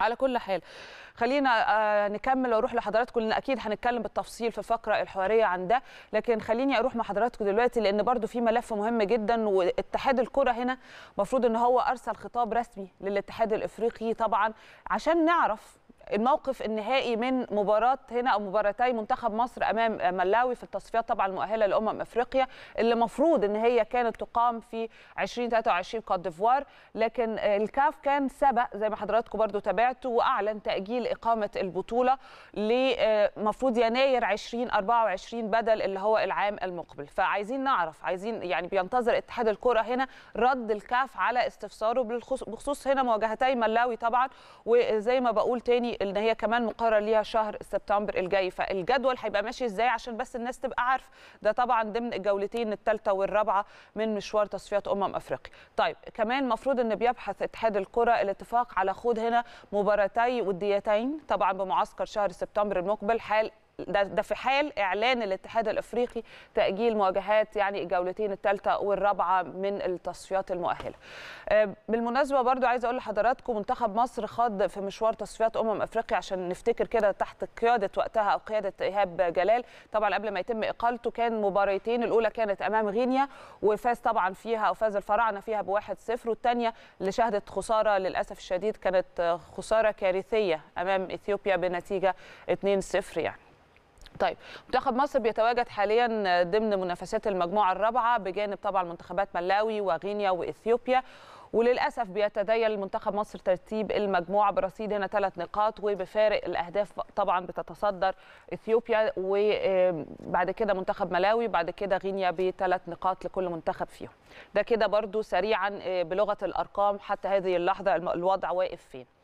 على كل حال خلينا آه، نكمل واروح لحضراتكم لان اكيد هنتكلم بالتفصيل في الفقره الحواريه عن ده لكن خليني اروح مع حضراتكم دلوقتي لان برضو في ملف مهم جدا واتحاد الكره هنا المفروض ان هو ارسل خطاب رسمي للاتحاد الافريقي طبعا عشان نعرف الموقف النهائي من مباراه هنا او مباراتي منتخب مصر امام ملاوي في التصفيات طبعا المؤهله لامم افريقيا اللي المفروض ان هي كانت تقام في 2023 كوت ديفوار لكن الكاف كان سبق زي ما حضراتكم برضو تابعتوا واعلن تاجيل اقامه البطوله لمفروض يناير 2024 بدل اللي هو العام المقبل فعايزين نعرف عايزين يعني بينتظر اتحاد الكره هنا رد الكاف على استفساره بخصوص هنا مواجهتي ملاوي طبعا وزي ما بقول تاني ان هي كمان مقرر ليها شهر سبتمبر الجاي فالجدول هيبقى ماشي ازاي عشان بس الناس تبقى عارفه ده طبعا ضمن الجولتين الثالثه والرابعه من مشوار تصفيات امم افريقيا طيب كمان المفروض ان بيبحث اتحاد الكره الاتفاق على خوض هنا مباراتي وديتين طبعا بمعسكر شهر سبتمبر المقبل حال ده ده في حال اعلان الاتحاد الافريقي تاجيل مواجهات يعني الجولتين الثالثه والرابعه من التصفيات المؤهله. آه، بالمناسبه برضو عايز اقول لحضراتكم منتخب مصر خاض في مشوار تصفيات امم افريقيا عشان نفتكر كده تحت قياده وقتها او قياده ايهاب جلال طبعا قبل ما يتم اقالته كان مباراتين الاولى كانت امام غينيا وفاز طبعا فيها او فاز الفراعنه فيها ب 1-0 والثانيه اللي شهدت خساره للاسف الشديد كانت خساره كارثيه امام اثيوبيا بنتيجه 2 0 يعني. طيب منتخب مصر بيتواجد حاليا ضمن منافسات المجموعه الرابعه بجانب طبعا منتخبات ملاوي وغينيا واثيوبيا وللاسف بيتدين منتخب مصر ترتيب المجموعه برصيد هنا ثلاث نقاط وبفارق الاهداف طبعا بتتصدر اثيوبيا وبعد كده منتخب ملاوي بعد كده غينيا بثلاث نقاط لكل منتخب فيهم ده كده برضو سريعا آه، بلغه الارقام حتى هذه اللحظه الوضع واقف فين